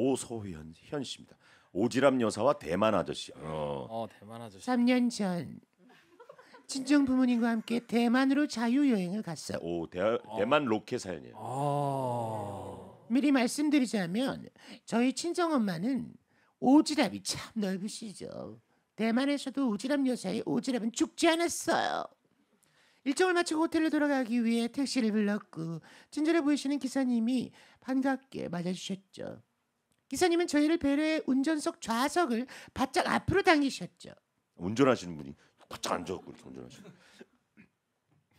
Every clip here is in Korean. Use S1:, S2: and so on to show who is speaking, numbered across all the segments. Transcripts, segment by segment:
S1: 오소현 현 씨입니다. 오지랖 여사와 대만 아저씨. 어. 어 대만 아저씨.
S2: 3년 전 친정 부모님과 함께 대만으로 자유 여행을 갔어.
S1: 오 대, 대만 로켓 사연이에요.
S2: 어. 미리 말씀드리자면 저희 친정 엄마는 오지랖이 참 넓으시죠. 대만에서도 오지랖 여사의 오지랖은 죽지 않았어요. 일정을 마치고 호텔로 돌아가기 위해 택시를 불렀고 친절해 보이시는 기사님이 반갑게 맞아주셨죠. 기사님은 저희를 배려해 운전석 좌석을 바짝 앞으로 당기셨죠.
S1: 운전하시는 분이 바짝 앉아갖고 이렇게 운전하시는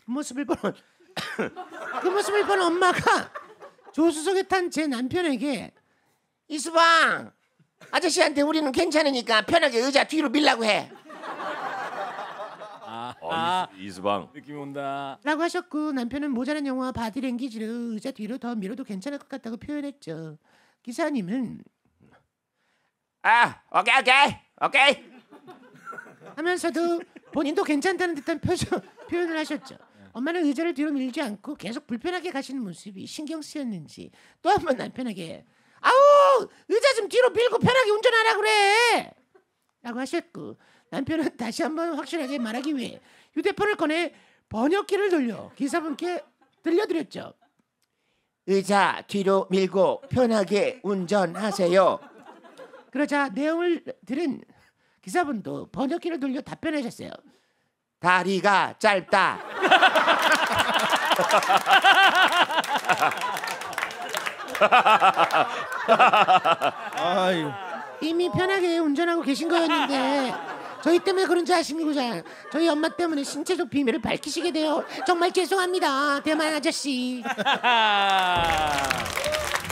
S2: 그 모습을 보그 모습을 본 엄마가 조수석에 탄 제 남편에게 이수방 아저씨한테 우리는 괜찮으니까 편하게 의자 뒤로 밀라고 해.
S1: 아, 어, 아 이수, 방 느낌 온다.
S2: 라고 하셨고 남편은 모자란 영화 바디랭귀지를 의자 뒤로 더 밀어도 괜찮을 것 같다고 표현했죠. 기사님은 아 오케이 오케이 오케이 하면서도 본인도 괜찮다는 듯한 표정 표현을 하셨죠. 엄마는 의자를 뒤로 밀지 않고 계속 불편하게 가시는 모습이 신경 쓰였는지 또 한 번 남편에게 아우 의자 좀 뒤로 밀고 편하게 운전하라 그래 라고 하셨고 남편은 다시 한 번 확실하게 말하기 위해 휴대폰을 꺼내 번역기를 돌려 기사분께 들려드렸죠 의자 뒤로 밀고 편하게 운전하세요. 그러자 내용을 들은 기사분도 번역기를 돌려 답변하셨어요. 다리가 짧다. 이미 편하게 운전하고 계신 거였는데 저희 때문에 그런지 아십니까? 저희 엄마 때문에 신체적 비밀을 밝히시게 돼요. 정말 죄송합니다. 대만 아저씨.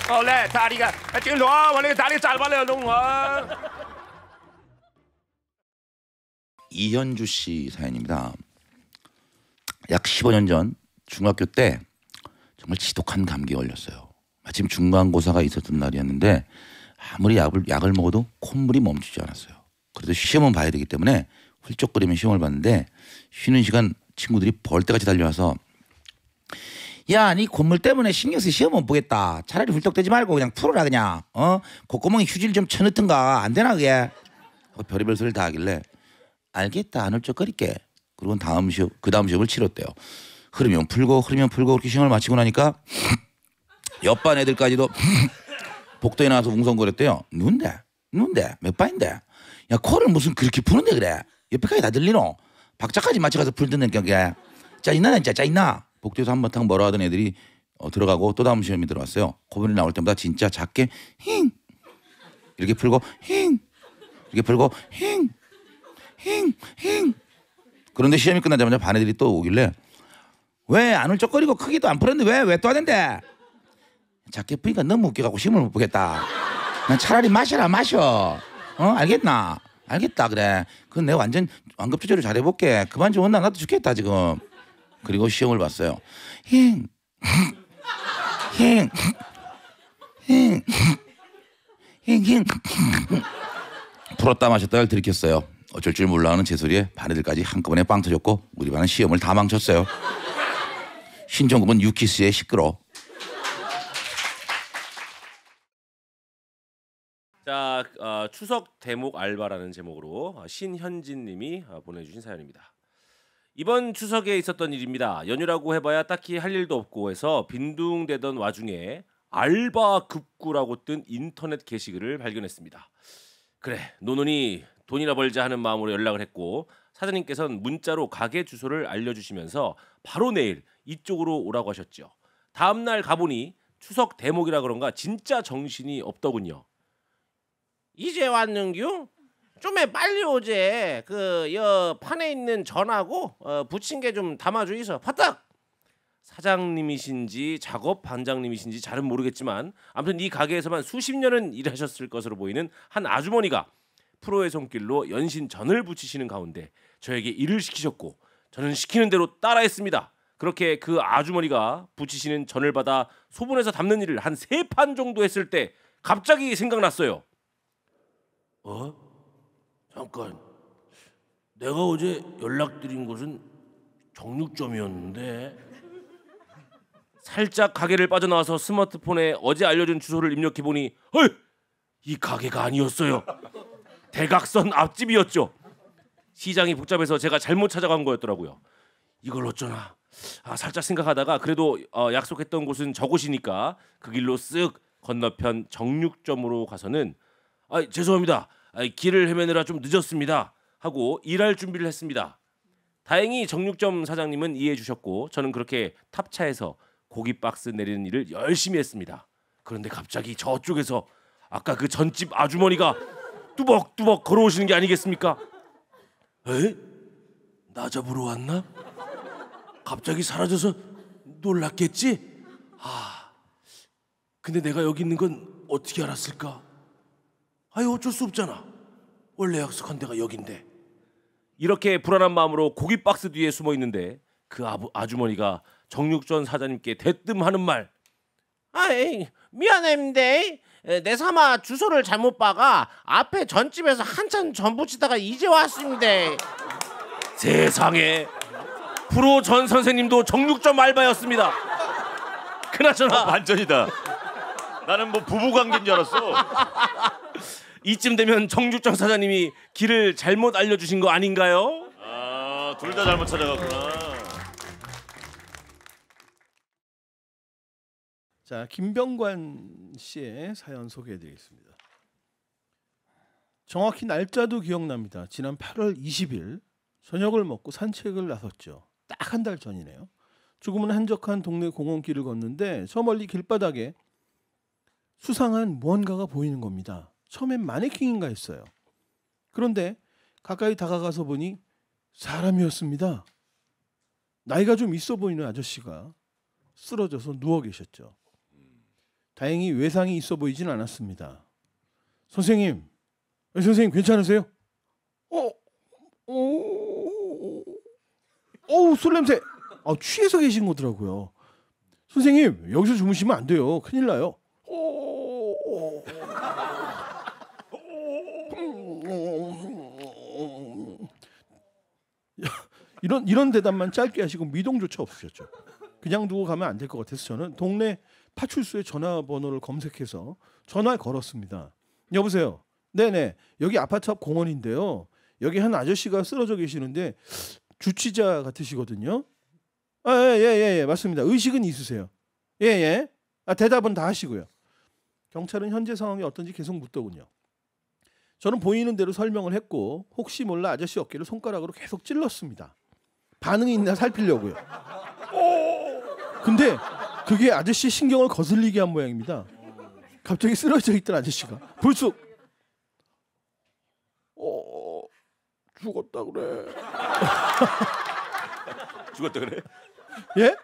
S2: 원래 다리가 지금 너 원래 다리 짧아요 너무.
S3: 이현주 씨 사연입니다. 약 15년 전 중학교 때 정말 지독한 감기 걸렸어요. 마침 중간고사가 있었던 날이었는데 아무리 약을, 약을 먹어도 콧물이 멈추지 않았어요. 그래도 시험은 봐야 되기 때문에 훌쩍거리면 시험을 봤는데 쉬는 시간 친구들이 벌떼같이 달려와서 야, 니 건물 때문에 신경 쓰 시험 못 보겠다. 차라리 훌떡대지 말고 그냥 풀어라 그냥. 어? 콧구멍에 휴지를 좀 쳐넣든가. 안 되나 그게? 하고 별의별 소리를 다 하길래 알겠다. 안 훌쩍거릴게. 그리고 다음 시험, 그 다음 시험을 치렀대요. 흐르면 풀고 흐르면 풀고 그렇게 시험을 마치고 나니까 옆반 애들까지도 복도에 나와서 웅성거렸대요. 누군데? 누군데? 몇 반인데? 야 코를 무슨 그렇게 푸는데 그래 옆에까지 다 들리노 박자까지 맞춰가서 풀듣는 경게 짜있나 진짜 짜증나 복도에서 한번 탁 멀어 하던 애들이 어, 들어가고 또 다음 시험이 들어왔어요 고분이 나올 때마다 진짜 작게 힝 이렇게 풀고 힝 이렇게 풀고
S4: 힝힝힝
S3: 그런데 시험이 끝나자마자 반 애들이 또 오길래 왜안 울적거리고 크기도 안 풀었는데 왜 왜 또 하던데 작게 푸니까 너무 웃겨갖고 시험을 못 보겠다 난 차라리 마셔라 마셔 어 알겠나? 알겠다 그래. 그건 내가 완전 완급 조절을 잘해볼게. 그만 좀 혼나 나도 죽겠다 지금. 그리고 시험을 봤어요. 힝, 힝, 힝, 힝, 힝. 풀었다 마셨다를 들이켰어요. 어쩔 줄 몰라 하는 제 소리에 반 애들까지 한꺼번에 빵 터졌고 우리 반은 시험을 다 망쳤어요. 신종급은 유키스의 시끄러.
S5: 자 어, 추석 대목 알바라는 제목으로 어, 신현진님이 어, 보내주신 사연입니다. 이번 추석에 있었던 일입니다. 연휴라고 해봐야 딱히 할 일도 없고 해서 빈둥대던 와중에 알바 급구라고 뜬 인터넷 게시글을 발견했습니다. 그래 노노니 돈이나 벌자 하는 마음으로 연락을 했고 사장님께서는 문자로 가게 주소를 알려주시면서 바로 내일 이쪽으로 오라고 하셨죠. 다음날 가보니 추석 대목이라 그런가 진짜 정신이 없더군요. 이제 왔는규? 좀에 빨리 오제. 그 여 판에 있는 전하고 어, 부침개 좀 담아주이소. 파딱. 사장님이신지 작업 반장님이신지 잘은 모르겠지만 아무튼 이 가게에서만 수십 년은 일하셨을 것으로 보이는 한 아주머니가 프로의 손길로 연신 전을 붙이시는 가운데 저에게 일을 시키셨고 저는 시키는 대로 따라했습니다. 그렇게 그 아주머니가 붙이시는 전을 받아 소분해서 담는 일을 한 세 판 정도 했을 때 갑자기 생각났어요. 어? 잠깐. 내가 어제 연락드린 곳은 정육점이었는데 살짝 가게를 빠져나와서 스마트폰에 어제 알려준 주소를 입력해 보니 헐! 이 가게가 아니었어요. 대각선 앞집이었죠. 시장이 복잡해서 제가 잘못 찾아간 거였더라고요. 이걸 어쩌나. 아, 살짝 생각하다가 그래도 어, 약속했던 곳은 저곳이니까 그 길로 쓱 건너편 정육점으로 가서는 아, 죄송합니다. 아, 길을 헤매느라 좀 늦었습니다. 하고 일할 준비를 했습니다. 다행히 정육점 사장님은 이해해 주셨고 저는 그렇게 탑차에서 고기 박스 내리는 일을 열심히 했습니다. 그런데 갑자기 저쪽에서 아까 그 전집 아주머니가 뚜벅뚜벅 걸어오시는 게 아니겠습니까? 에? 나 잡으러 왔나? 갑자기 사라져서 놀랐겠지? 아, 근데 내가 여기 있는 건 어떻게 알았을까? 아니 어쩔 수 없잖아. 원래 약속한 데가 여긴데. 이렇게 불안한 마음으로 고기 박스 뒤에 숨어 있는데 그 아부, 아주머니가 정육전 사장님께 대뜸 하는 말. 아이 미안합니다. 내 삼아
S2: 주소를 잘못 박아 앞에 전집에서 한참 전부치다가 이제 왔습니다.
S5: 세상에 프로 전 선생님도 정육점 알바였습니다. 그나저나 어, 반전이다. 나는 뭐 부부 관계인 줄 알았어. 이쯤 되면 정주정 사장님이 길을 잘못 알려주신 거 아닌가요?
S1: 아, 둘 다 잘못 찾아갔구나.
S6: 자, 김병관 씨의 사연 소개해드리겠습니다. 정확히 날짜도 기억납니다. 지난 8월 20일 저녁을 먹고 산책을 나섰죠. 딱 한 달 전이네요. 조금은 한적한 동네 공원길을 걷는데 저 멀리 길바닥에 수상한 무언가가 보이는 겁니다. 처음엔 마네킹인가 했어요. 그런데 가까이 다가가서 보니 사람이었습니다. 나이가 좀 있어 보이는 아저씨가 쓰러져서 누워 계셨죠. 다행히 외상이 있어 보이진 않았습니다. 선생님, 예, 선생님 괜찮으세요?
S2: 어, 어, 어,
S6: 어우 술 냄새. 아 취해서 계신 거더라고요. 선생님 여기서 주무시면 안 돼요. 큰일 나요. 이런 이런 대답만 짧게 하시고 미동조차 없으셨죠. 그냥 두고 가면 안 될 것 같아서 저는 동네 파출소의 전화번호를 검색해서 전화를 걸었습니다. 여보세요. 네네 여기 아파트 앞 공원인데요. 여기 한 아저씨가 쓰러져 계시는데 주치자 같으시거든요. 아예예예 예, 예, 예, 맞습니다. 의식은 있으세요. 예예. 예. 아 대답은 다 하시고요. 경찰은 현재 상황이 어떤지 계속 묻더군요. 저는 보이는 대로 설명을 했고 혹시 몰라 아저씨 어깨를 손가락으로 계속 찔렀습니다. 반응이 있나 살피려고요. 근데 그게 아저씨 신경을 거슬리게 한 모양입니다. 갑자기 쓰러져 있던 아저씨가 벌써 어 죽었다 그래. 죽었다 그래? 예?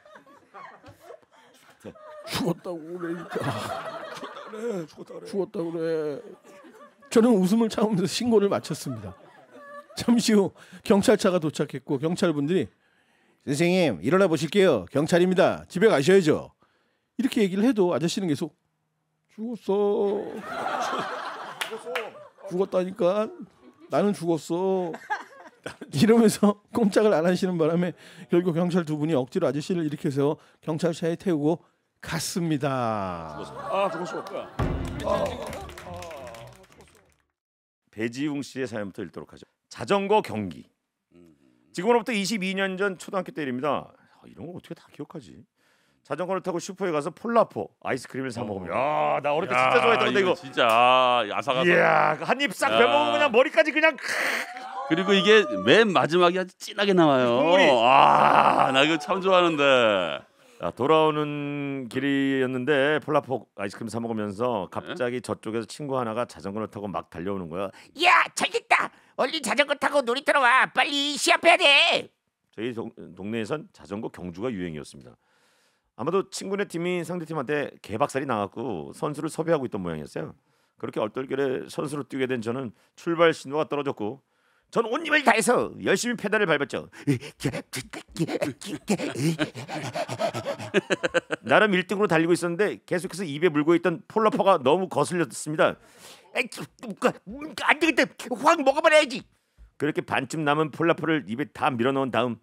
S6: 죽었다 그러니까. 아, 죽었다 그래. 죽었다 그래. 저는 웃음을 참으면서 신고를 마쳤습니다. 잠시 후 경찰차가 도착했고 경찰분들이 선생님 일어나 보실게요. 경찰입니다. 집에 가셔야죠. 이렇게 얘기를 해도 아저씨는 계속 죽었어. 죽었다니까. 나는 죽었어. 이러면서 꼼짝을 안 하시는 바람에 결국 경찰 두 분이 억지로 아저씨를 일으켜서 경찰차에 태우고 갔습니다.
S1: 아, 죽었어. 아 죽었어. 아. 배지웅 씨의 사연부터 읽도록 하죠. 자전거 경기. 음. 지금으로부터 22년 전 초등학교 때 일입니다. 아, 이런 거 어떻게 다 기억하지? 자전거를 타고 슈퍼에 가서 폴라포 아이스크림을 사 먹으면 야, 어. 아, 나 어릴 때 진짜 좋아했던데 이거, 이거. 진짜 아, 야삭아삭 이야, 그 한입싹 배먹으면 그냥 머리까지 그냥 그리고 이게 맨 마지막에 아주 진하게 나와요. 그 아, 나 이거 참 좋아하는데. 야, 돌아오는 길이었는데 폴라포 아이스크림 사 먹으면서 네. 갑자기 저쪽에서 친구 하나가 자전거를 타고 막 달려오는 거야.
S2: 야, 저기 있다. 얼른 자전거 타고 놀이터로 와. 빨리 시합해야 돼.
S1: 저희 동, 동네에선 자전거 경주가 유행이었습니다. 아마도 친구네 팀이 상대 팀한테 개박살이 나갔고 선수를 섭외하고 있던 모양이었어요. 그렇게 얼떨결에 선수로 뛰게 된 저는 출발 신호가 떨어졌고 전 온 힘을 다해서 열심히 페달을 밟았죠. 나름 1등으로 달리고 있었는데 계속해서 입에 물고 있던 폴라퍼가 너무 거슬렸습니다.
S2: 안 되겠다. 확 먹어버려야지.
S1: 그렇게 반쯤 남은 폴라포를 입에 다 밀어넣은 다음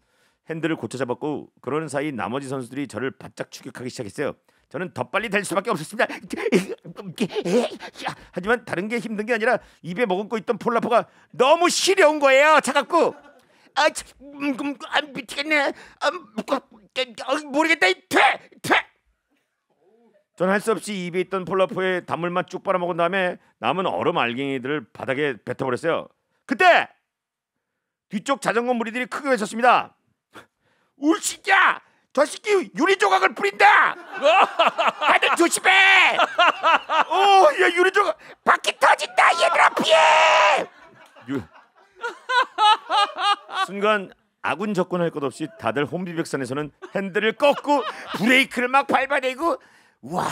S1: 핸들을 고쳐 잡았고 그러는 사이 나머지 선수들이 저를 바짝 추격하기 시작했어요. 저는 더 빨리 될 수밖에 없었습니다. 하지만 다른 게 힘든 게 아니라 입에 머금고 있던 폴라포가 너무 시려운 거예요. 차갑고
S2: 아, 참, 음, 음, 안 아, 미치겠네. 아, 뭐, 아 모르겠다. 퇴, 퇴.
S1: 저는 할수 없이 입에 있던 폴라포에 단물만 쭉 빨아먹은 다음에 남은 얼음 알갱이들을 바닥에 뱉어버렸어요. 그때 뒤쪽 자전거 무리들이 크게 외쳤습니다. 울시야! 저 새끼 유리 조각을 뿌린다!
S2: 다들 조심해! 오, 어, 야 유리 조각 바퀴 터진다 얘들아 피해! 유...
S1: 순간 아군 접근할 것 없이 다들 홈비백산에서는 핸들을 꺾고 브레이크를
S2: 막 밟아내고 우와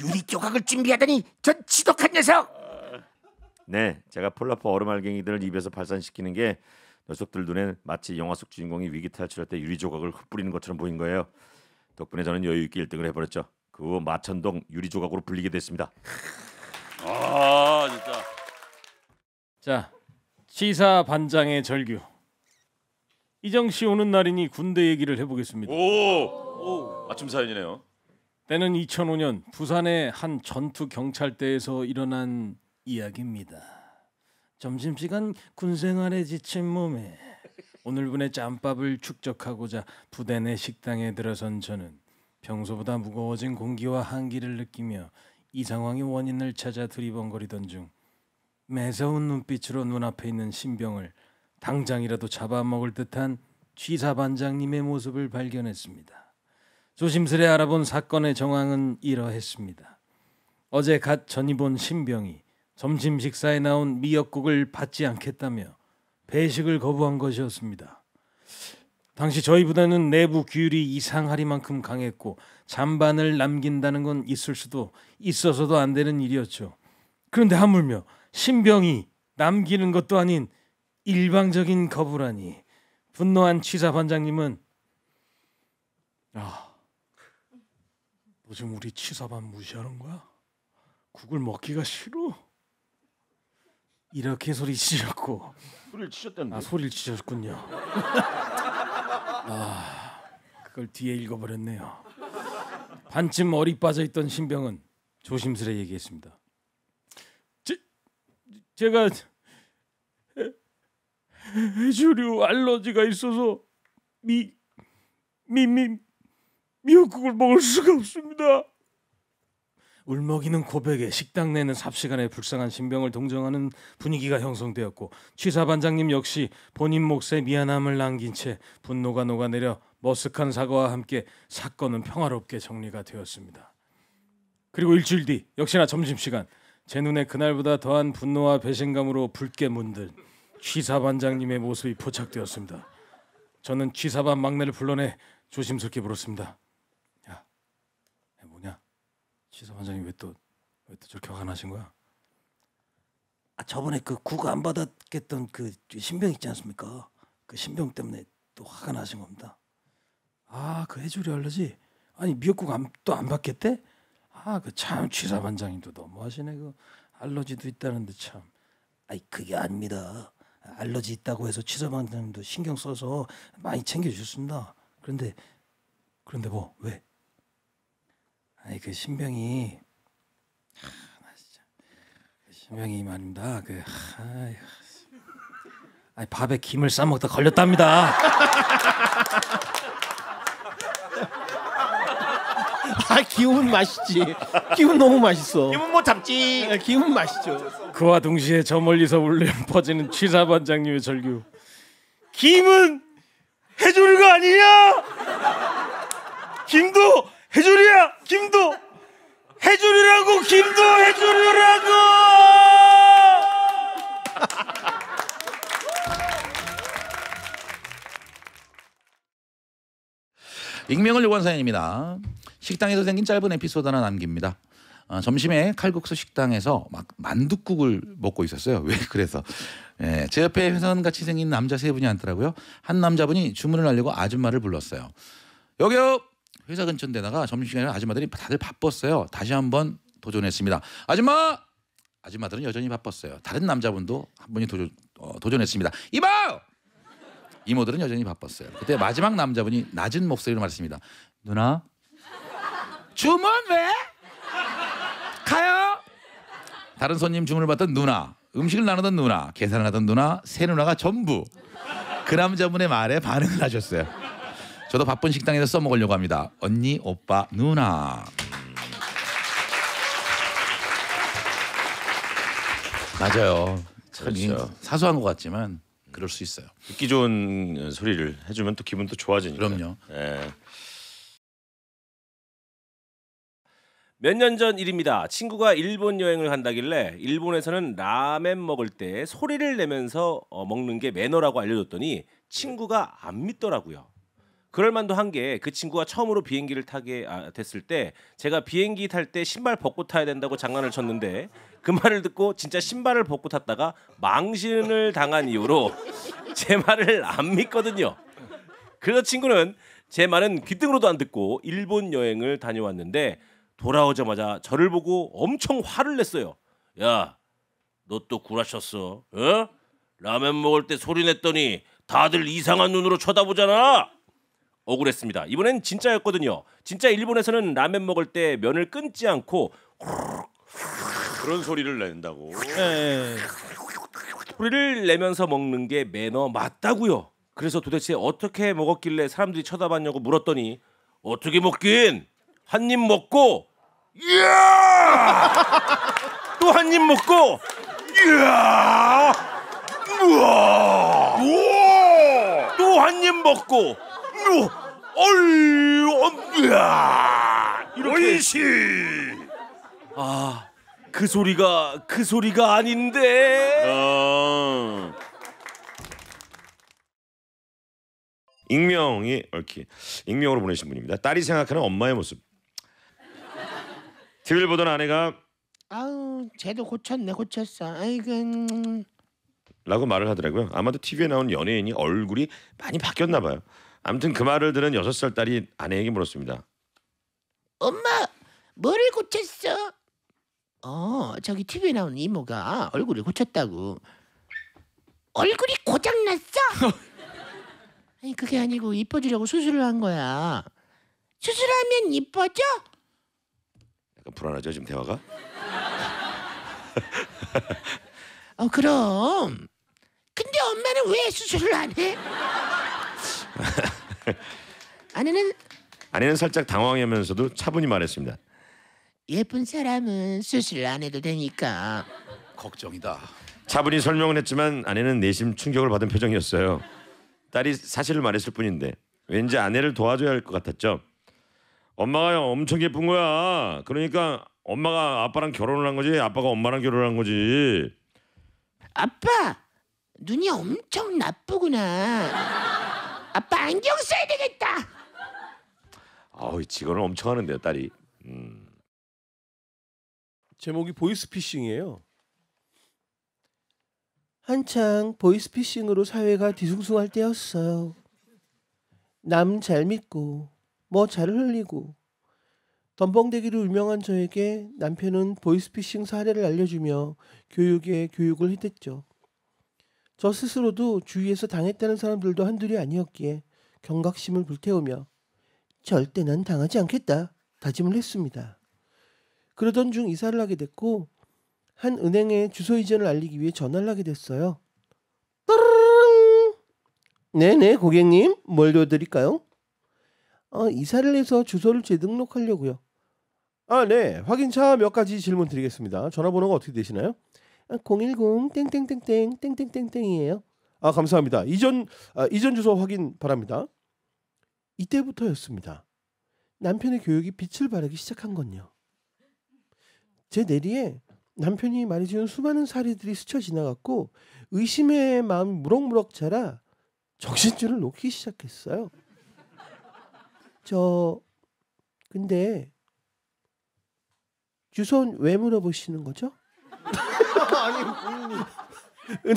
S2: 유리 조각을 준비하더니 전 지독한 녀석.
S1: 네, 제가 폴라포 얼음알갱이들을 입에서 발산시키는 게 녀석들 눈엔 마치 영화 속 주인공이 위기 탈출할 때 유리 조각을 흩뿌리는 것처럼 보인 거예요. 덕분에 저는 여유 있게 1등을 해버렸죠. 그 후 마천동 유리 조각으로 불리게 됐습니다. 아 진짜. 자, 시사 반장의 절규.
S7: 이정 씨 오는 날이니 군대 얘기를 해보겠습니다. 오,
S1: 오 맞춤
S7: 사연이네요. 때는 2005년 부산의 한 전투 경찰대에서 일어난 이야기입니다. 점심시간 군생활에 지친 몸에 오늘분의 짬밥을 축적하고자 부대 내 식당에 들어선 저는 평소보다 무거워진 공기와 한기를 느끼며 이 상황의 원인을 찾아 들이번거리던 중 매서운 눈빛으로 눈앞에 있는 신병을 당장이라도 잡아먹을 듯한 취사 반장님의 모습을 발견했습니다. 조심스레 알아본 사건의 정황은 이러했습니다. 어제 갓 전입온 신병이 점심 식사에 나온 미역국을 받지 않겠다며 배식을 거부한 것이었습니다. 당시 저희 부대는 내부 규율이 이상하리만큼 강했고 잔반을 남긴다는 건 있을 수도 있어서도 안 되는 일이었죠. 그런데 하물며 신병이 남기는 것도 아닌 일방적인 거부라니 분노한 취사 반장님은 아너 지금 우리 치사반 무시하는 거야? 국을 먹기가 싫어? 이렇게 소리 치셨고
S1: 소리를 치셨던데 아 소리를
S7: 치셨군요 아 그걸 뒤에 읽어버렸네요 반쯤 어리 빠져있던 신병은 조심스레 얘기했습니다 제, 제가 해조류 알러지가 있어서 미 미미 미역국을 먹을 수가 없습니다. 울먹이는 고백에 식당 내는 삽시간에 불쌍한 신병을 동정하는 분위기가 형성되었고 취사 반장님 역시 본인 몫에 미안함을 남긴 채 분노가 녹아내려 머쓱한 사과와 함께 사건은 평화롭게 정리가 되었습니다. 그리고 일주일 뒤 역시나 점심시간 제 눈에 그날보다 더한 분노와 배신감으로 붉게 문든 취사 반장님의 모습이 포착되었습니다. 저는 취사반 막내를 불러내 조심스럽게 물었습니다. 시사 반장이 왜 또 왜 또 저렇게 화가 나신 거야? 아 저번에 그 구가 안 받았겠던 그 신병 있지 않습니까? 그 신병 때문에 또 화가 나신 겁니다. 아 그 해조리 알러지? 아니 미역국 안 또 안 받겠대? 아 그 참 취사 반장님도 너무하시네 그 알러지도 있다는데 참. 아이 그게 아닙니다. 알러지 있다고 해서 취사 반장님도 신경 써서 많이 챙겨주셨습니다. 그런데 그런데 뭐 왜? 아니 그 신병이 하, 아, 진짜 그 신병이 말입니다. 그 하, 아니 밥에 김을 싸 먹다
S6: 걸렸답니다. 아 기운 맛있지. 기운 너무 맛있어. 기운못 잡지. 아, 네, 기운 맛있죠.
S7: 그와 동시에 저 멀리서 울려 퍼지는 취사 반장님의 절규.
S6: 김은 해줄거 아니냐? 김도
S7: 해줄이야 김도 해줄이라고 김도 해줄이라고
S3: 익명을 요구한 사연입니다 식당에서 생긴 짧은 에피소드 하나 남깁니다 어, 점심에 칼국수 식당에서 막 만둣국을 먹고 있었어요. 왜 그래서 예, 제 옆에 회사원 같이 생긴 남자 세 분이 앉더라고요. 한 남자분이 주문을 하려고 아줌마를 불렀어요. 여기요 회사 근처 인 데다가 점심시간에 아줌마들이 다들 바빴어요. 다시 한번 도전했습니다. 아줌마! 아줌마들은 여전히 바빴어요. 다른 남자분도 한 분이 도전, 어, 도전했습니다. 이모! 이모들은 여전히 바빴어요. 그때 마지막 남자분이 낮은 목소리로 말했습니다. 누나 주문 왜? 가요? 다른 손님 주문을 받던 누나 음식을 나누던 누나 계산을 하던 누나 새 누나가 전부 그 남자분의 말에 반응을 하셨어요. 저도 바쁜 식당에서 써먹으려고 합니다. 언니, 오빠, 누나. 맞아요. 참그 그렇죠. 사소한 것 같지만 그럴 수 있어요. 듣기
S1: 좋은 소리를 해주면 또 기분도 좋아지니까. 그럼요. 예.
S5: 몇 년 전 일입니다. 친구가 일본 여행을 간다길래 일본에서는 라멘 먹을 때 소리를 내면서 어, 먹는 게 매너라고 알려줬더니 친구가 안 믿더라고요. 그럴 만도 한 게 그 친구가 처음으로 비행기를 타게 아, 됐을 때 제가 비행기 탈 때 신발 벗고 타야 된다고 장난을 쳤는데 그 말을 듣고 진짜 신발을 벗고 탔다가 망신을 당한 이후로 제 말을 안 믿거든요. 그래서 친구는 제 말은 귀등으로도 안 듣고 일본 여행을 다녀왔는데 돌아오자마자 저를 보고 엄청 화를 냈어요. 야, 너 또구라셨어 어? 라면 먹을 때 소리 냈더니 다들 이상한 눈으로 쳐다보잖아. 억울했습니다. 이번엔 진짜였거든요. 진짜 일본에서는 라면 먹을 때 면을 끊지 않고
S1: 그런 소리를 낸다고.
S5: 예, 예. 소리를 내면서 먹는 게 매너 맞다고요. 그래서 도대체 어떻게 먹었길래 사람들이 쳐다봤냐고 물었더니 어떻게 먹긴 한 입 먹고 또 한 입
S6: 먹고 또 한 입 먹고 어유 어유
S1: 이렇게 오이시 아그 소리가 그 소리가 아닌데 어. 익명이 얽히 익명으로 보내신 분입니다 딸이 생각하는 엄마의 모습 TV를 보던 아내가
S2: 아우 쟤도 고쳤네 고쳤어 아이고 음.
S1: 라고 말을 하더라고요 아마도 TV에 나온 연예인이 얼굴이 많이 바뀌었나 봐요 아무튼 그 말을 들은 여섯 살 딸이 아내에게 물었습니다.
S2: 엄마, 머리 고쳤어? 어, 저기 TV에 나오 이모가 얼굴을 고쳤다고. 얼굴이 고장났어? 아니, 그게 아니고 이뻐지려고 수술을 한 거야. 수술하면 이뻐져?
S1: 약간 불안하죠, 지금 대화가?
S2: 어, 그럼. 근데 엄마는 왜 수술을 안 해? 아내는
S1: 아내는 살짝 당황하면서도 차분히 말했습니다.
S2: 예쁜 사람은 수술 안 해도 되니까. 걱정이다.
S1: 차분히 설명은 했지만 아내는 내심 충격을 받은 표정이었어요. 딸이 사실을 말했을 뿐인데 왠지 아내를 도와줘야 할 것 같았죠. 엄마가 엄청 예쁜 거야. 그러니까 엄마가 아빠랑 결혼을 한 거지. 아빠가 엄마랑 결혼을 한
S2: 거지. 아빠 눈이 엄청 나쁘구나. 아빠 안경 써야 되겠다.
S1: 어우 직원을 엄청
S6: 하는데요 딸이. 음. 제목이 보이스피싱이에요. 한창 보이스피싱으로 사회가 뒤숭숭할 때였어요. 남 잘 믿고 뭐 잘 흘리고 덤벙대기로 유명한 저에게 남편은 보이스피싱 사례를 알려주며 교육에 교육을 해댔죠. 저 스스로도 주위에서 당했다는 사람들도 한둘이 아니었기에 경각심을 불태우며 절대 난 당하지 않겠다 다짐을 했습니다. 그러던 중 이사를 하게 됐고 한 은행에 주소 이전을 알리기 위해 전화를 하게 됐어요. 따르릉! 네네 네, 고객님 뭘 도와드릴까요? 어, 이사를 해서 주소를 재등록하려고요. 아, 네. 확인차 몇 가지 질문 드리겠습니다. 전화번호가 어떻게 되시나요? 아, 010 땡땡땡땡 땡땡땡땡이에요. 아, 감사합니다. 이전 아, 이전 주소 확인 바랍니다. 이때부터였습니다. 남편의 교육이 빛을 발하기 시작한 건요. 제 내리에 남편이 말해주는 수많은 사례들이 스쳐 지나갔고 의심의 마음 무럭무럭 자라 정신줄을 놓기 시작했어요. 저 근데 주소왜 물어보시는 거죠? 아니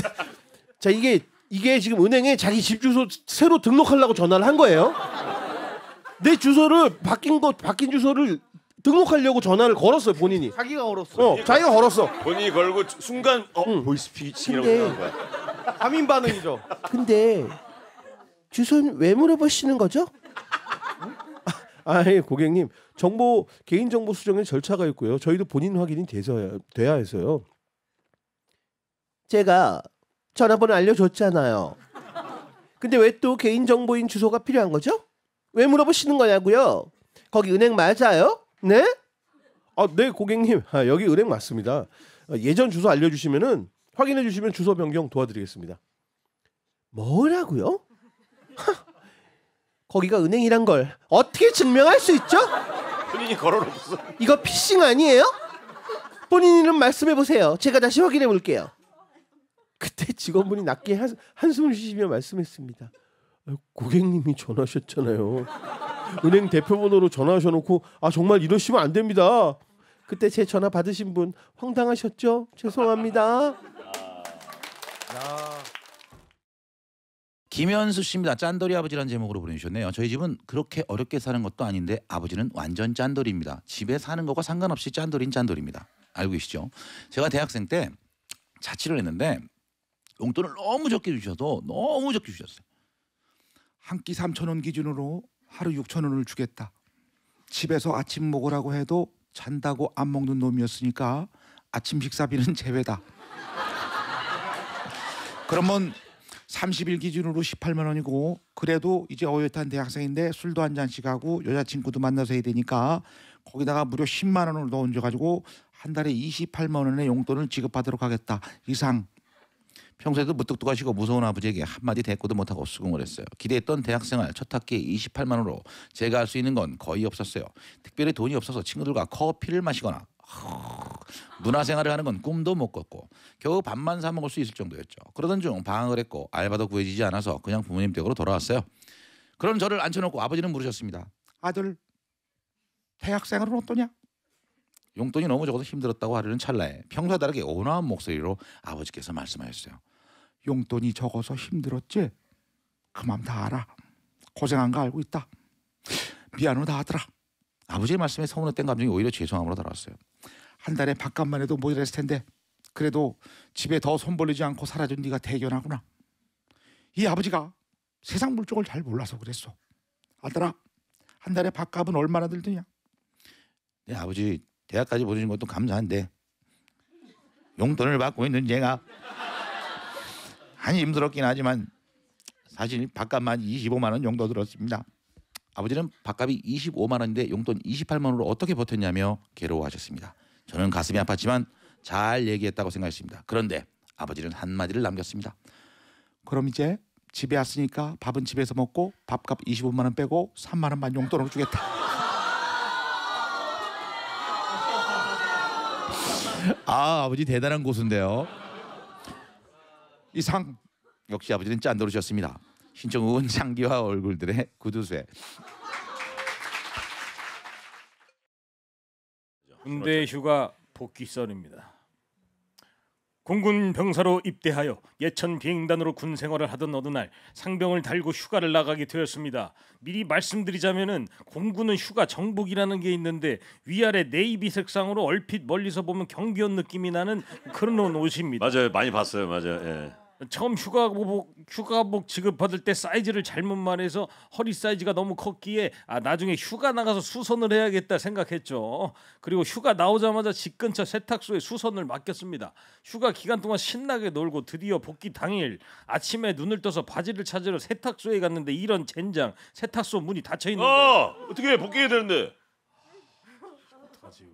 S6: 자 이게 이게 지금 은행에 자기 집 주소 새로 등록하려고 전화를 한 거예요. 내 주소를 바뀐 거 바뀐 주소를 등록하려고 전화를 걸었어요 본인이.
S3: 자기가 걸었어. 어, 자기가
S6: 걸었어. 본인이 걸고 순간 어 응. 보이스 피칭라고 근데... 나온 거야. 과민 반응이죠. 근데 주소는 왜 물어보시는 거죠? 아예 고객님 정보 개인 정보 수정에 절차가 있고요. 저희도 본인 확인이 돼서 돼야 해서요. 제가 전화번호 알려줬잖아요. 근데 왜 또 개인 정보인 주소가 필요한 거죠? 왜 물어보시는 거냐고요? 거기 은행 맞아요? 네? 아, 네 고객님. 아, 여기 은행 맞습니다. 아, 예전 주소 알려주시면은 확인해 주시면 주소 변경 도와드리겠습니다. 뭐라고요? 거기가 은행이란 걸 어떻게 증명할 수 있죠? 본인이 걸어놓았어. 이거 피싱 아니에요? 본인 이름 말씀해 보세요. 제가 다시 확인해 볼게요. 그때 직원분이 낮게 한, 한숨을 쉬시며 말씀했습니다. 고객님이 전화하셨잖아요. 은행 대표번호로 전화하셔놓고 아 정말 이러시면 안 됩니다. 그때 제 전화 받으신 분 황당하셨죠? 죄송합니다. 김현수
S3: 씨입니다. 짠돌이 아버지라는 제목으로 보내주셨네요. 저희 집은 그렇게 어렵게 사는 것도 아닌데 아버지는 완전 짠돌입니다. 집에 사는 것과 상관없이 짠돌인 짠돌입니다. 알고 계시죠? 제가 대학생 때 자취를 했는데 용돈을 너무 적게 주셔서 너무 적게 주셨어요. 한끼 3천 원 기준으로 하루 6천 원을 주겠다. 집에서 아침 먹으라고 해도 잔다고 안 먹는 놈이었으니까 아침 식사비는 제외다. 그러면 30일 기준으로 18만 원이고 그래도 이제 어엿한 대학생인데 술도 한 잔씩 하고 여자친구도 만나서 해야 되니까 거기다가 무려 10만 원을 넣어줘 가지고 한 달에 28만 원의 용돈을 지급하도록 하겠다. 이상 평소에도 무뚝뚝하시고 무서운 아버지에게 한마디 대꾸도 못하고 수긍을 했어요. 기대했던 대학생활 첫 학기에 28만 원으로 제가 할 수 있는 건 거의 없었어요. 특별히 돈이 없어서 친구들과 커피를 마시거나 문화생활을 하는 건 꿈도 못 꿨고 겨우 밥만 사 먹을 수 있을 정도였죠. 그러던 중 방학을 했고 알바도 구해지지 않아서 그냥 부모님 댁으로 돌아왔어요. 그럼 저를 앉혀놓고 아버지는 물으셨습니다. 아들 대학생활은 어떠냐? 용돈이 너무 적어서 힘들었다고 하려는 찰나에 평소와 다르게 온화한 목소리로 아버지께서 말씀하셨어요. 용돈이 적어서 힘들었지? 그맘다 알아. 고생한 거 알고 있다. 미안으로 다 하더라. 아버지의 말씀에 서운했던 감정이 오히려 죄송함으로 달았어요. 한 달에 밥값만 해도 모자랐을 텐데 그래도 집에 더 손벌리지 않고 사라진 네가 대견하구나. 이 아버지가 세상 물정을 잘 몰라서 그랬어. 아들아, 한 달에 밥값은 얼마나 들드냐? 내 아버지 대학까지 보내준 것도 감사한데 용돈을 받고 있는 제가 많이 힘들었긴 하지만 사실 밥값만 25만 원 정도 들었습니다. 아버지는 밥값이 25만 원인데 용돈 28만 원으로 어떻게 버텼냐며 괴로워하셨습니다. 저는 가슴이 아팠지만 잘 얘기했다고 생각했습니다. 그런데 아버지는 한마디를 남겼습니다. 그럼 이제 집에 왔으니까 밥은 집에서 먹고 밥값 25만 원 빼고 3만 원반 용돈으로 주겠다. 아 아버지 대단한 고수인데요. 이상 역시 아버지는 짠돌으셨습니다. 신청은 상기와 얼굴들의 구두쇠.
S7: 군대 휴가 복귀설입니다. 공군 병사로 입대하여 예천 비행단으로 군 생활을 하던 어느 날 상병을 달고 휴가를 나가게 되었습니다. 미리 말씀드리자면은 공군은 휴가 정복이라는 게 있는데 위아래 네이비 색상으로 얼핏 멀리서 보면 경비원 느낌이 나는 그런
S1: 옷입니다. 맞아요, 많이 봤어요, 맞아요. 예.
S7: 처음 휴가복 휴가복 지급 받을 때 사이즈를 잘못 말해서 허리 사이즈가 너무 컸기에 아 나중에 휴가 나가서 수선을 해야겠다 생각했죠. 그리고 휴가 나오자마자 집 근처 세탁소에 수선을 맡겼습니다. 휴가 기간 동안 신나게 놀고 드디어 복귀 당일 아침에 눈을 떠서 바지를 찾으러 세탁소에 갔는데 이런 젠장 세탁소 문이 닫혀 있는 어, 거예요. 어떻게 복귀해야 되는데? 어떡하지요?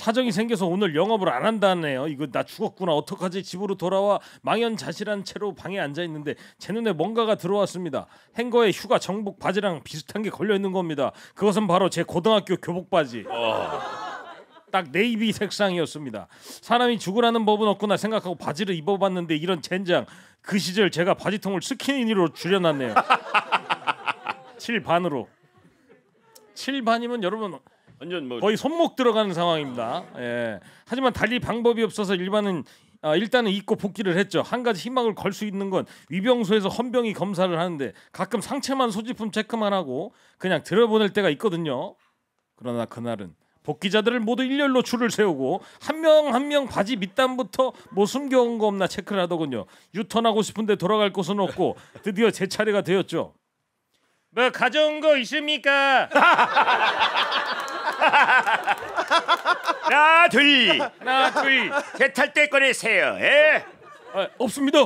S7: 사정이 생겨서 오늘 영업을 안 한다네요. 이거 나 죽었구나. 어떡하지? 집으로 돌아와 망연자실한 채로 방에 앉아 있는데 제 눈에 뭔가가 들어왔습니다. 행거에 휴가 정복 바지랑 비슷한 게 걸려 있는 겁니다. 그것은 바로 제 고등학교 교복 바지. 딱 네이비 색상이었습니다. 사람이 죽으라는 법은 없구나 생각하고 바지를 입어봤는데 이런 젠장. 그 시절 제가 바지통을 스키니로 줄여놨네요. 7반으로. 7반이면 여러분 완전 뭐 거의 손목 들어가는 상황입니다. 예. 하지만 달리 방법이 없어서 일반은 아, 일단은 잊고 복귀를 했죠. 한 가지 희망을 걸 수 있는 건 위병소에서 헌병이 검사를 하는데 가끔 상체만 소지품 체크만 하고 그냥 들어보낼 때가 있거든요. 그러나 그날은 복귀자들을 모두 일렬로 줄을 세우고 한 명 한 명 바지 밑단부터 뭐 숨겨온 거 없나 체크를 하더군요. 유턴하고 싶은데 돌아갈 곳은 없고 드디어 제 차례가 되었죠. 뭐 가져온 거 있습니까? 하나 둘 하나 둘세탈때 꺼내세요 예? 아, 없습니다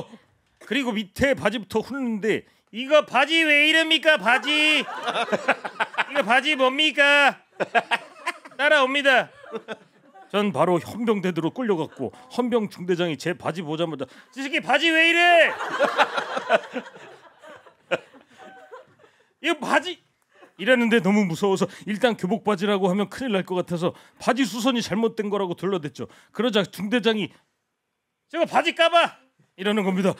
S7: 그리고 밑에 바지부터 훑는데 이거 바지 왜 이럽니까 바지 이거 바지 뭡니까 따라옵니다 전 바로 헌병대대로 끌려갔고 헌병 중대장이 제 바지 보자마자 이 새끼 바지 왜 이래 이거 바지 이랬는데 너무 무서워서 일단 교복 바지라고 하면 큰일 날 것 같아서 바지 수선이 잘못된 거라고 둘러댔죠. 그러자 중대장이 제가 바지 까봐 이러는 겁니다.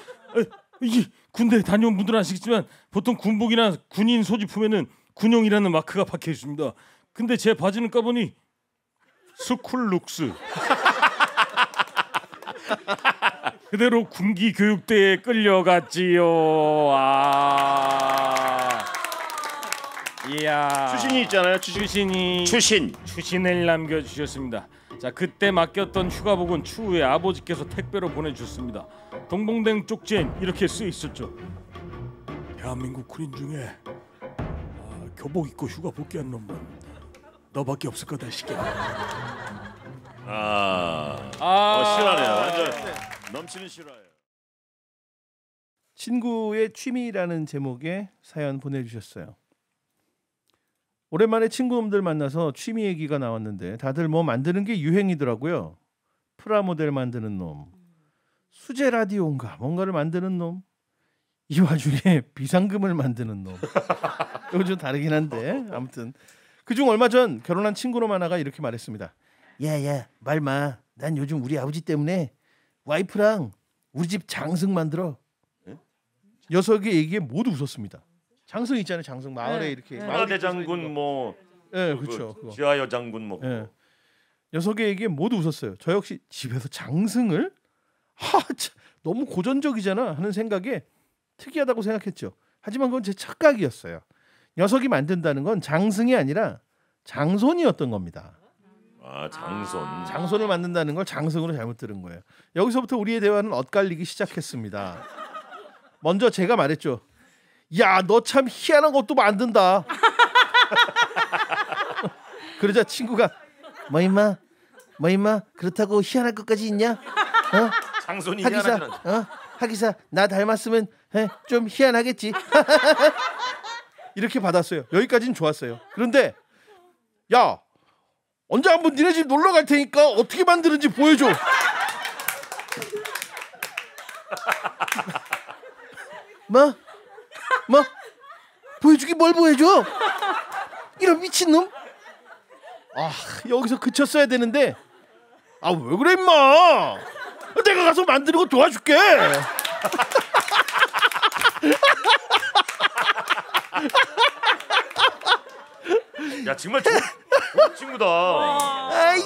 S7: 이 군대 다녀온 분들 아시겠지만 보통 군복이나 군인 소지품에는 군용이라는 마크가 박혀 있습니다. 근데 제 바지는 까보니 스쿨룩스 그대로 군기 교육대에 끌려갔지요. 아.
S1: 이야. 추신이
S7: 있잖아요. 추신. 추신이 추신. 추신을 남겨주셨습니다. 자 그때 맡겼던 휴가복은 추후에 아버지께서 택배로 보내주셨습니다. 동봉댕 쪽지엔 이렇게 쓰여 있었죠. 대한민국 군인 중에 아, 교복 입고 휴가 복귀한 놈은
S6: 너밖에 없을 거다 시켜. 아, 아 실화네요. 완전
S1: 넘치는 실화예요.
S6: 친구의 취미라는 제목의 사연 보내주셨어요. 오랜만에 친구들 만나서 취미 얘기가 나왔는데 다들 뭐 만드는 게 유행이더라고요. 프라모델 만드는 놈, 수제 라디오인가 뭔가를 만드는 놈, 이 와중에 비상금을 만드는 놈. 이거 좀 다르긴 한데 아무튼 그중 얼마 전 결혼한 친구로만나가 이렇게 말했습니다. 야야 말 마. 난 요즘 우리 아버지 때문에 와이프랑 우리 집 장승 만들어. 예? 녀석의 얘기에 모두 웃었습니다. 장승 있잖아요. 장승 마을에 네. 이렇게 네.
S1: 마대장군 뭐 예, 네, 그 그렇죠. 그
S6: 지하여 장군 뭐. 네. 녀석에게 모두 웃었어요. 저 역시 집에서 장승을 하, 참, 너무 고전적이잖아 하는 생각에 특이하다고 생각했죠. 하지만 그건 제 착각이었어요. 녀석이 만든다는 건 장승이 아니라 장손이었던 겁니다. 아, 장손. 아. 장손을 만든다는 걸 장승으로 잘못 들은 거예요. 여기서부터 우리의 대화는 엇갈리기 시작했습니다. 먼저 제가 말했죠. 야너참 희한한 것도 만든다. 그러자 친구가 뭐 임마 뭐 임마 그렇다고 희한할 것까지 있냐? 어? 장손이 하기사 어? 하기사 나 닮았으면 에, 예, 좀 희한하겠지. 이렇게 받았어요. 여기까지는 좋았어요. 그런데 야 언제 한번 니네 집 놀러 갈 테니까 어떻게 만드는지 보여줘. 뭐? 뭐? 보여주기 뭘 보여줘? 이런 미친놈? 아 여기서 그쳤어야 되는데 아 왜 그래 임마 내가 가서 만드는 거 도와줄게 야 정말 좋은 친구다 아이,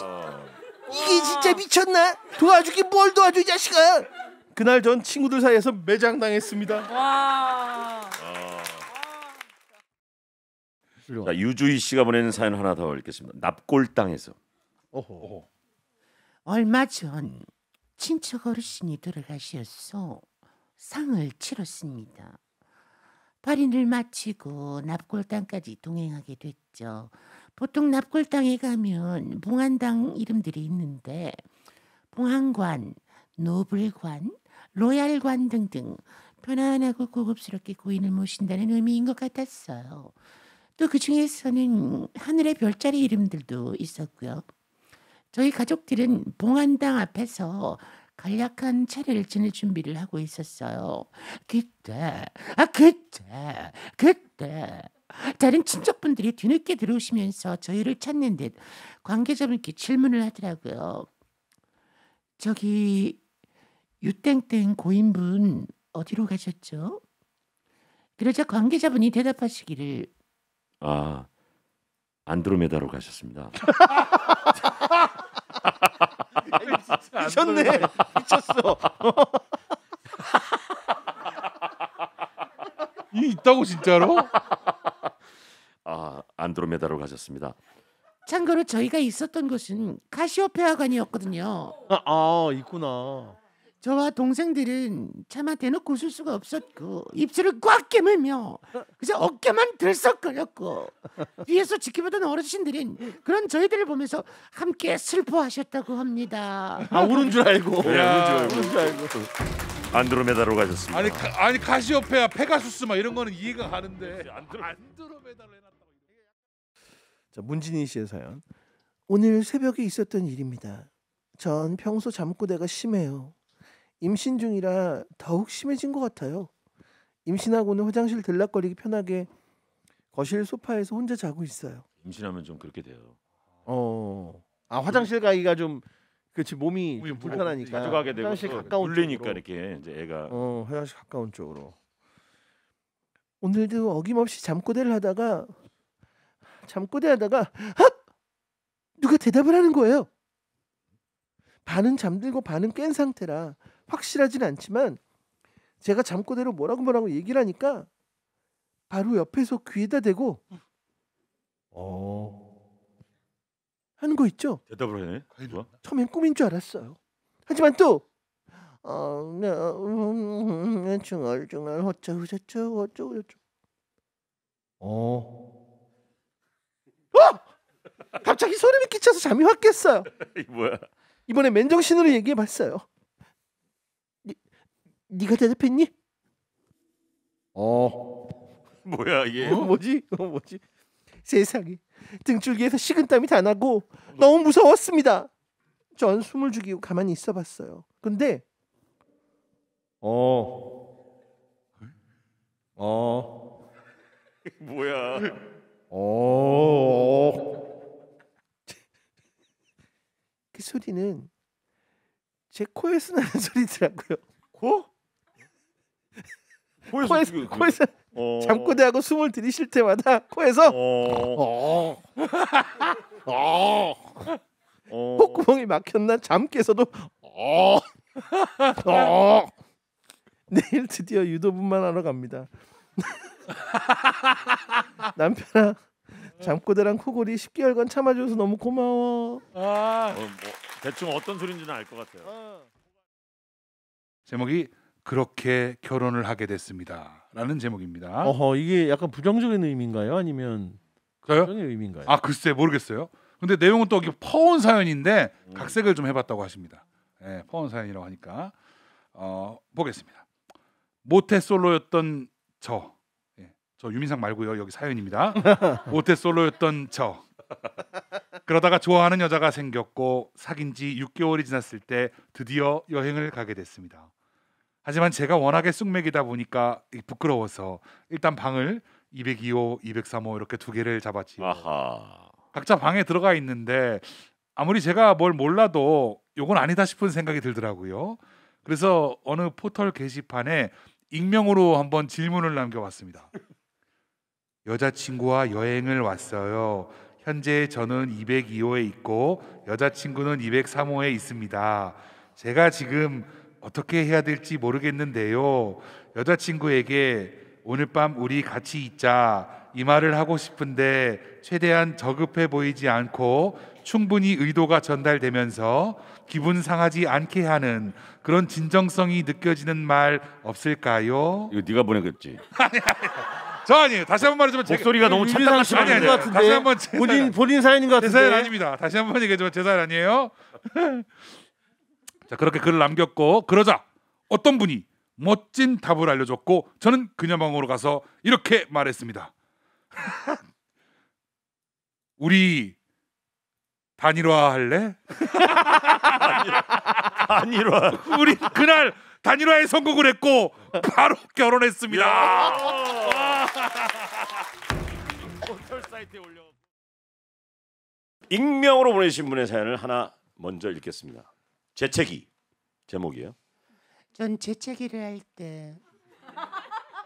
S6: 이게 진짜 미쳤나 도와주기뭘 도와줘 이 자식아 그날 전 친구들 사이에서 매장당했습니다
S1: 자, 유주희 씨가 보내는 사연 하나 더 읽겠습니다. 납골당에서.
S2: 오호. 오호. 얼마 전 친척 어르신이 돌아가셔서 상을 치렀습니다. 발인을 마치고 납골당까지 동행하게 됐죠. 보통 납골당에 가면 봉안당 이름들이 있는데 봉안관, 노블관, 로얄관 등등 편안하고 고급스럽게 고인을 모신다는 의미인 것 같았어요. 또그 중에서는 하늘의 별자리 이름들도 있었고요. 저희 가족들은 봉안당 앞에서 간략한 차례를 지낼 준비를 하고 있었어요. 그때, 아 그때, 그때 다른 친척분들이 뒤늦게 들어오시면서 저희를 찾는 듯 관계자분께 질문을 하더라고요. 저기 유땡땡 고인분 어디로 가셨죠? 그러자 관계자분이 대답하시기를
S1: 아 안드로메다로 가셨습니다.
S2: 미쳤네. 미쳤어.
S4: 이 있다고 진짜로?
S1: 아 안드로메다로 가셨습니다.
S2: 참고로 저희가 있었던 곳은 카시오페아관이었거든요.
S6: 아, 아 있구나.
S2: 저와 동생들은 차마 대놓고 웃을 수가 없었고 입술을 꽉 깨물며 그저 어깨만 들썩거렸고 뒤에서 지켜보던 어르신들인 그런 저희들을 보면서 함께 슬퍼하셨다고 합니다. 아 우는 줄 알고.
S4: 야, 네, 우는 줄 알고.
S6: 안드로메다로 가셨습니다. 아니 가,
S4: 아니 카시오페아 페가수스 막 이런 거는 이해가 가는데 안드로메다로 해놨다고.
S6: 자 문진희 씨의 사연. 오늘 새벽에 있었던 일입니다. 전 평소 잠꼬대가 심해요. 임신 중이라 더욱 심해진 것 같아요. 임신하고는 화장실 들락거리기 편하게 거실 소파에서 혼자 자고 있어요. 임신하면 좀 그렇게 돼요. 어. 아 화장실 가기가 좀 그렇지 몸이 불편하니까 가져가게 되고 화장실 가까운 물리니까
S1: 이렇게 이제 애가
S6: 어 화장실 가까운 쪽으로 오늘도 어김없이 잠꼬대를 하다가 잠꼬대 하다가 헉! 누가 대답을 하는 거예요 반은 잠들고 반은 깬 상태라 확실하진 않지만 제가 잠꼬대로 뭐라고 뭐라고 얘기를 하니까 바로 옆에서 귀에다 대고
S3: 어.
S2: 하는
S6: 거 있죠.
S1: 대답을 하 좋아.
S2: 처음엔 꿈인 줄 알았어요. 하지만 또 어, 네, 중얼중얼 어쩌고 쩌 어쩌고 쩌
S6: 어. 어! 갑자기 소름이 끼쳐서 잠이 확 깼어요.
S1: 이 뭐야?
S6: 이번에 맨정신으로 얘기해 봤어요. 네가 대답했니?
S1: 어. 뭐야 이게? 어? 뭐지?
S6: 어, 뭐지? 세상에 등줄기에서 식은 땀이 다 나고 너무 무서웠습니다. 전 숨을 죽이고 가만히 있어봤어요. 근데 어. 어.
S1: 뭐야?
S6: 어. 그 소리는 제 코에서 나는 소리더라고요. 코? 코에서, 코에서, 어떻 코에서 어... 잠꼬대하고 숨을 들이쉴 때마다 코에서 어... 어... 어. 어... 콧구멍이 막혔나 잠 깨서도 어. 어... 어... 내일 드디어 유도분만 하러 갑니다. 남편아 잠꼬대랑 코골이 10개월간 참아줘서 너무 고마워. 아... 어, 뭐,
S1: 대충 어떤 소린지는 알 것 같아요. 어.
S4: 제목이 그렇게 결혼을 하게 됐습니다. 라는 제목입니다. 어허 이게 약간 부정적인 의미인가요? 아니면 저요? 긍정 의미인가요? 아 글쎄 모르겠어요. 근데 내용은 또 이게 퍼온 사연인데 음. 각색을 좀 해봤다고 하십니다. 예, 퍼온 사연이라고 하니까 어, 보겠습니다. 모태 솔로였던 저, 예, 저 유민상 말고요 여기 사연입니다. 모태 솔로였던 저. 그러다가 좋아하는 여자가 생겼고 사귄 지 6개월이 지났을 때 드디어 여행을 가게 됐습니다. 하지만 제가 워낙에 쑥맥이다 보니까 부끄러워서 일단 방을 202호, 203호 이렇게 두 개를 잡았지. 아하. 각자 방에 들어가 있는데 아무리 제가 뭘 몰라도 요건 아니다 싶은 생각이 들더라고요. 그래서 어느 포털 게시판에 익명으로 한번 질문을 남겨봤습니다 여자친구와 여행을 왔어요. 현재 저는 202호에 있고 여자친구는 203호에 있습니다. 제가 지금 어떻게 해야 될지 모르겠는데요. 여자친구에게 오늘 밤 우리 같이 있자 이 말을 하고 싶은데 최대한 저급해 보이지 않고 충분히 의도가 전달되면서 기분 상하지 않게 하는 그런 진정성이 느껴지는 말 없을까요? 이거 네가 보내겠지. 저 아니에요. 다시 한 번 말해주면 목소리가 너무 찬탄한 씨 아니, 것 같은데. 다시 한번
S6: 본인 본인 사연인 것제 사연 아닙니다.
S4: 다시 한 번얘기해주제 사연 아니에요. 자 그렇게 글을 남겼고 그러자 어떤 분이 멋진 답을 알려줬고 저는 그녀방으로 가서 이렇게 말했습니다. 우리 단일화 할래? 단일화. 우리 그날 단일화에 성공을 했고 바로 결혼했습니다.
S1: 사이트에 올려. 익명으로 보내신 분의 사연을 하나 먼저 읽겠습니다. 재채기 제목이에요.
S2: 전 재채기를 할때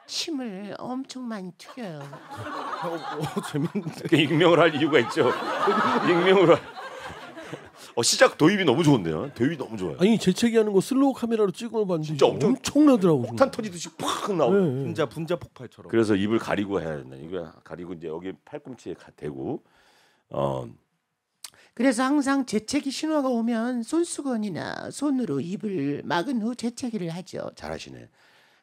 S2: 힘을 엄청 많이 튀겨요. 어, 어,
S6: 재밌는데
S1: 익명을 할 이유가 있죠. 익명으로 어, 시작 도입이 너무 좋은데요. 도입이 너무 좋아요.
S6: 아니 재채기하는 거 슬로우 카메라로 찍어봤는데 진짜 엄청 엄청나더라고. 폭탄 터지듯이 팍 나오. 네, 네. 분자 분자 폭발처럼.
S1: 그래서 입을 가리고 해야 된다. 이거 가리고 이제 여기 팔꿈치에 가, 대고 어
S2: 그래서 항상 재채기 신호가 오면 손수건이나 손으로 입을 막은 후 재채기를 하죠. 잘하시네.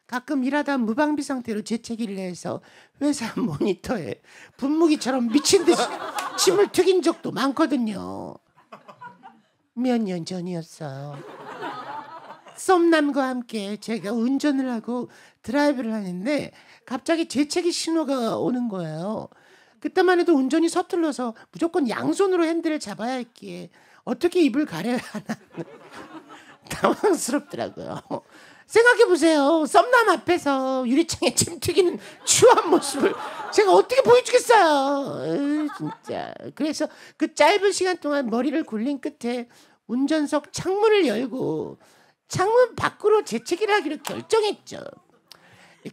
S2: 가끔 일하다 무방비 상태로 재채기를 해서 회사 모니터에 분무기처럼 미친 듯이 침을 튀긴 적도 많거든요. 몇 년 전이었어요. 썸남과 함께 제가 운전을 하고 드라이브를 하는데 갑자기 재채기 신호가 오는 거예요. 그때만 해도 운전이 서툴러서 무조건 양손으로 핸들을 잡아야 했기에 어떻게 입을 가려야 하나 당황스럽더라고요. 생각해 보세요. 썸남 앞에서 유리창에 침 튀기는 추한 모습을 제가 어떻게 보여주겠어요. 에이, 진짜. 그래서 그 짧은 시간 동안 머리를 굴린 끝에 운전석 창문을 열고 창문 밖으로 재채기를 하기로 결정했죠.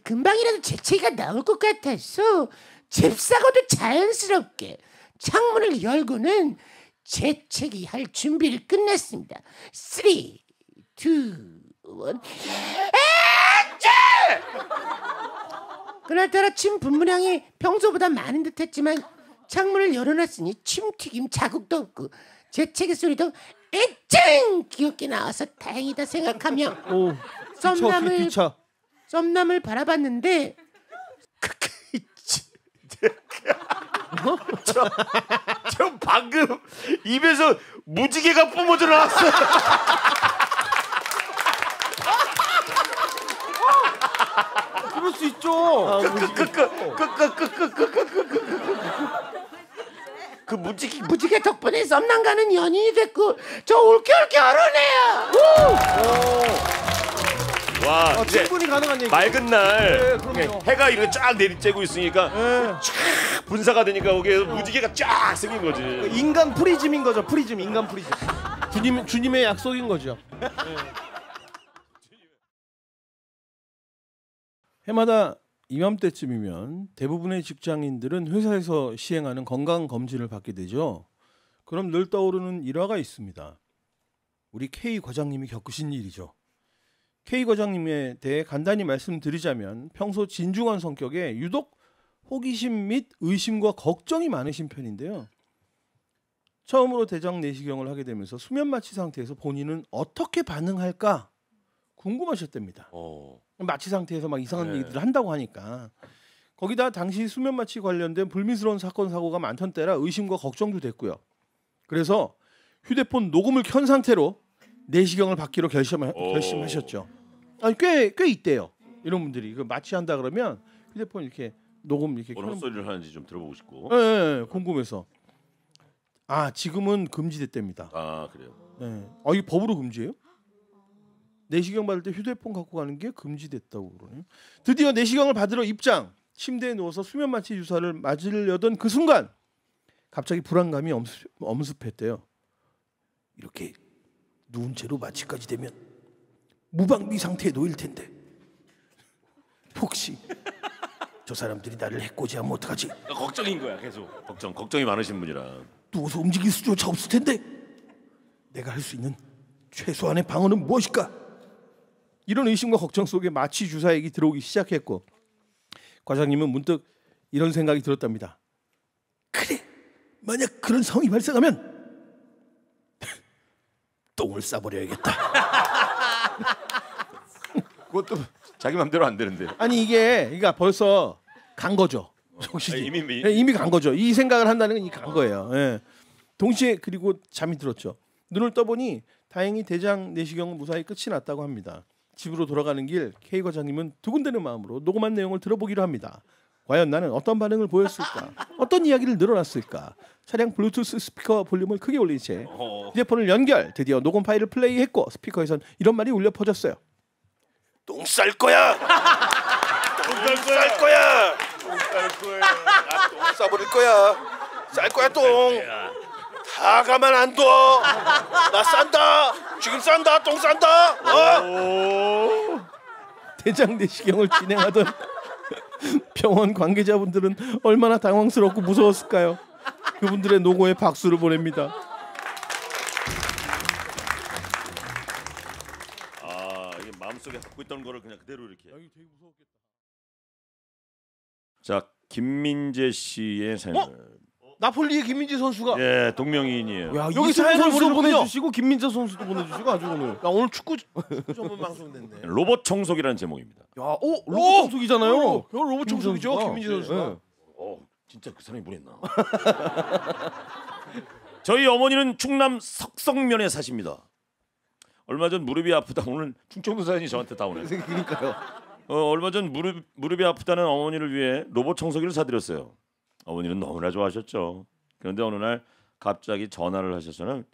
S2: 금방이라도 재채기가 나올 것 같아서 집사고도 자연스럽게 창문을 열고는 재채기 할 준비를 끝냈습니다. 3, 2, 1, 액체! 그날따라 침 분무량이 평소보다 많은 듯했지만 창문을 열어놨으니 침 튀김 자국도 없고 재채기 소리도 애증 귀엽게 나와서 다행이다 생각하며 오, 썸남을 비쳐, 썸남을 바라봤는데 저, 저 방금
S1: 입에서 무지개가 뿜어져 나왔어.
S2: 그럴 수 있죠. 그 무지개 무지개 덕분에 썸남가는 연인이 됐고 저 올겨울 결혼해요.
S1: 와 아, 이제 충분히 가능한 얘기. 맑은 날 네, 해가 이렇게 쫙 내리쬐고 있으니까 네. 쫙 분사가 되니까 거기에 무지개가 쫙 생긴 거지. 그러니까
S6: 인간 프리즘인 거죠. 프리즘 인간 프리즘. 주님 주님의 약속인 거죠. 네. 해마다 이맘때쯤이면 대부분의 직장인들은 회사에서 시행하는 건강 검진을 받게 되죠. 그럼 늘 떠오르는 일화가 있습니다. 우리 K 과장님이 겪으신 일이죠. K 과장님에 대해 간단히 말씀드리자면 평소 진중한 성격에 유독 호기심 및 의심과 걱정이 많으신 편인데요. 처음으로 대장 내시경을 하게 되면서 수면 마취 상태에서 본인은 어떻게 반응할까 궁금하셨답니다. 어. 마취 상태에서 막 이상한 네. 얘기들을 한다고 하니까 거기다 당시 수면 마취 관련된 불미스러운 사건 사고가 많던 때라 의심과 걱정도 됐고요. 그래서 휴대폰 녹음을 켠 상태로 내시경을 받기로 결심 결심하셨죠. 아니 꽤꽤 있대요. 이런 분들이 그 마취한다 그러면 휴대폰 이렇게 녹음 이렇게 어느 켜는...
S1: 소리를 하는지 좀 들어보고 싶고. 예, 예,
S6: 예, 궁금해서. 아 지금은 금지됐답니다. 아 그래요. 네. 아 이게 법으로 금지예요? 내시경 받을 때 휴대폰 갖고 가는 게 금지됐다고 그러네요. 드디어 내시경을 받으러 입장. 침대에 누워서 수면 마취 주사를 맞으려던 그 순간 갑자기 불안감이 엄습, 엄습했대요. 이렇게 누운 채로 마치까지 되면 무방비 상태에 놓일 텐데 혹시 저 사람들이 나를 해코지하면 어떡하지?
S1: 걱정인 거야 계속 걱정 걱정이 많으신 분이라
S6: 누워서 움직일 수조차 없을 텐데 내가 할 수 있는 최소한의 방어는 무엇일까? 이런 의심과 걱정 속에 마취 주사 얘기 들어오기 시작했고 과장님은 문득 이런 생각이 들었답니다. 그래 만약 그런 상황이 발생하면 밥 싸버려야겠다. 그것도 자기 맘대로 안 되는데. 아니 이게 그러니까 벌써 간 거죠. 정신이 어, 이미 미... 네, 이미 간 거죠. 이 생각을 한다는 건 이간 거예요. 예. 동시에 그리고 잠이 들었죠. 눈을 떠보니 다행히 대장 내시경은 무사히 끝이 났다고 합니다. 집으로 돌아가는 길 K 과장님은 두근대는 마음으로 녹음한 내용을 들어보기로 합니다. 과연 나는 어떤 반응을 보였을까? 어떤 이야기를 늘어났을까? 차량 블루투스 스피커 볼륨을 크게 올린 채 어. 휴대폰을 연결, 드디어 녹음 파일을 플레이했고 스피커에선 이런 말이 울려 퍼졌어요. 똥쌀 거야. 똥쌀 거야. 똥쌀 거야. 똥 싸버릴 거야. 쌀 거야 똥. 다 가만 안 둬. 나 싼다. 지금 싼다. 똥 싼다. 어? 대장 내시경을 진행하던 병원 관계자분들은 얼마나 당황스럽고 무서웠을까요? 그분들의 노고에 박수를 보냅니다.
S1: 아, 이게 마음속에 갖고 있던 거를 그냥 그대로 이렇게. 자, 김민재 씨의 사연 어?
S6: 나폴리의 김민지 선수가
S1: 예, 동명이인이에요.
S6: 야, 여기 사연을 보내 보내주시고 김민재 선수도 보내주시고 아주 오늘. 야 오늘 축구 전문 방송 됐네. 로봇 청소기라는 제목입니다. 야, 오 어, 로봇 청소기잖아요. 그 로봇 청소기죠 김민재
S7: 선수가. 예, 예.
S1: 어, 진짜 그 사람이 보냈나? 저희 어머니는 충남 석성면에 사십니다. 얼마 전 무릎이 아프다 오늘 충청도 사연이 저한테 다 오네. 그러니까요. 어, 얼마 전 무릎 무릎이 아프다는 어머니를 위해 로봇 청소기를 사드렸어요. 어머니는 너무나 좋아하셨죠. 그런데 어느 날 갑자기 전화를 하셔서는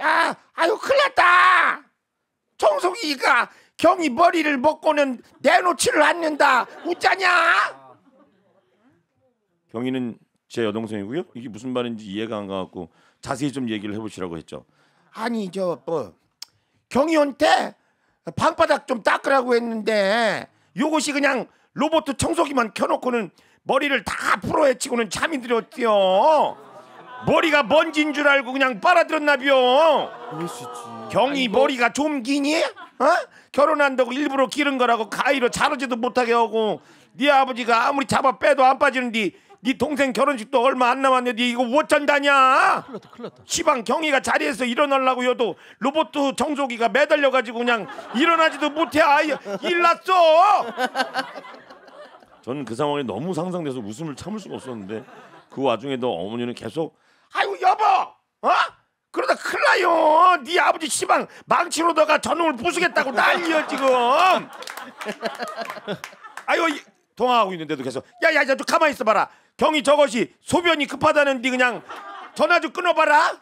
S2: 야, 아유 큰일났다. 청석이가 경이 머리를 먹고는 내놓지를 않는다. 웃자냐?
S1: 경이는 제 여동생이고요. 이게 무슨 말인지 이해가 안 가갖고 자세히 좀 얘기를 해보시라고 했죠.
S2: 아니 저 뭐 경이한테
S1: 방바닥 좀 닦으라고 했는데 요것이 그냥 로봇 청소기만 켜놓고는 머리를 다 풀어 헤치고는 잠이 들었디요. 머리가 먼지인줄 알고 그냥 빨아들었나비요. 경이 뭐- 머리가 좀 기니? 어? 결혼한다고 일부러 기른 거라고 가위로 자르지도 못하게 하고 네 아버지가 아무리 잡아 빼도 안빠지는디네 동생 결혼식도 얼마 안 남았는데 네 이거 어쩐다냐? 큰일 났다, 큰일 났다. 시방 경희가 자리에서 일어나려고 여도 로봇 정소기가 매달려가지고 그냥 일어나지도
S3: 못해 아이 일났어.
S1: 저는 그 상황이 너무 상상돼서 웃음을 참을 수가 없었는데 그 와중에도 어머니는 계속 아이고
S3: 여보 어
S1: 그러다 큰일 나요 네 아버지 시방 망치로다가 전웅을 부수겠다고 난리야 지금 아이고 통화하고 있는데도 계속 야야야 좀 가만히 있어봐라 경이 저것이 소변이 급하다는데 그냥 전화 좀 끊어봐라